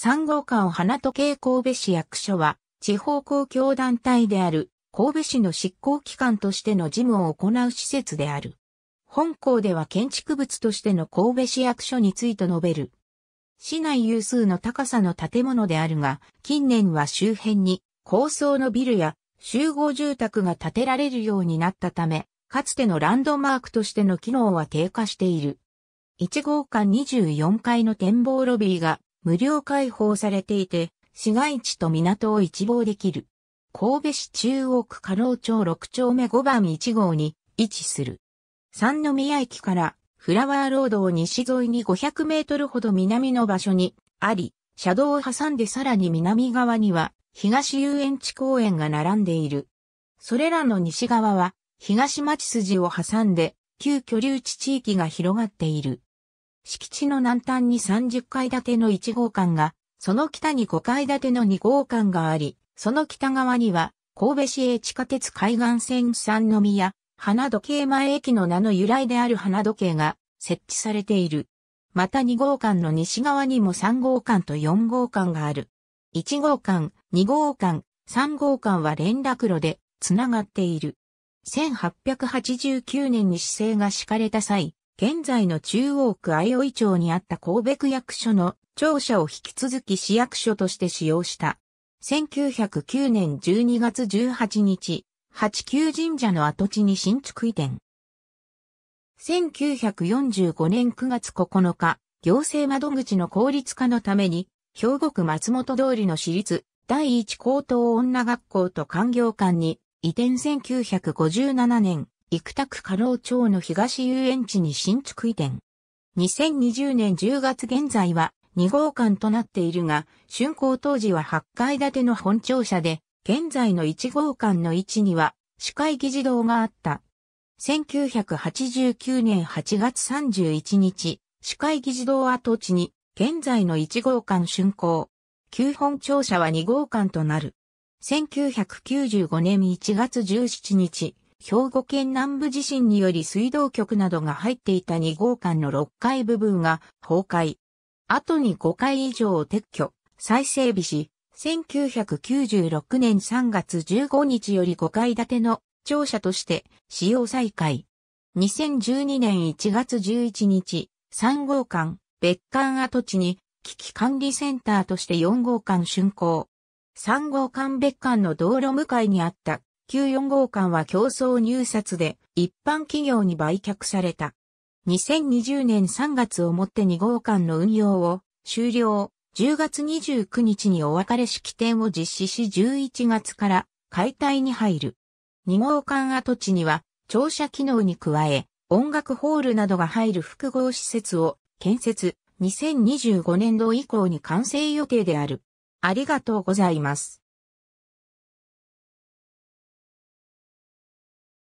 3号館を花時計神戸市役所は、地方公共団体である神戸市の執行機関としての事務を行う施設である。本校では建築物としての神戸市役所について述べる。市内有数の高さの建物であるが、近年は周辺に高層のビルや集合住宅が建てられるようになったため、かつてのランドマークとしての機能は低下している。1号館24階の展望ロビーが無料開放されていて、市街地と港を一望できる。神戸市中央区加納町6丁目5番1号に位置する。三宮駅からフラワーロードを西沿いに500メートルほど南の場所にあり、車道を挟んでさらに南側には東遊園地公園が並んでいる。それらの西側は東町筋を挟んで旧居留地地域が広がっている。敷地の南端に30階建ての1号館が、その北に5階建ての2号館があり、その北側には、神戸市営地下鉄海岸線三宮、花時計前駅の名の由来である花時計が設置されている。また2号館の西側にも3号館と4号館がある。1号館、2号館、3号館は連絡路でつながっている。1889年に市政が敷かれた際、現在の中央区愛生町にあった神戸区役所の庁舎を引き続き市役所として使用した。1909年12月18日、八九神社の跡地に新築移転。1945年9月9日、行政窓口の効率化のために、兵庫区松本通りの私立第一高等女学校と官業館に移転1957年生田区加納町の東遊園地に新築移転。2020年10月現在は2号館となっているが、竣工当時は8階建ての本庁舎で、現在の1号館の位置には市会議事堂があった。1989年8月31日、市会議事堂跡地に、現在の1号館竣工。旧本庁舎は2号館となる。1995年1月17日、兵庫県南部地震により水道局などが入っていた2号館の6階部分が崩壊。後に5階以上を撤去、再整備し、1996年3月15日より5階建ての庁舎として使用再開。2012年1月11日、3号館、別館跡地に危機管理センターとして4号館竣工。3号館別館の道路向かいにあった9 4号館は競争入札で一般企業に売却された。2020年3月をもって2号館の運用を終了。10月29日にお別れ式典を実施し11月から解体に入る。2号館跡地には庁舎機能に加え音楽ホールなどが入る複合施設を建設2025年度以降に完成予定である。ありがとうございます。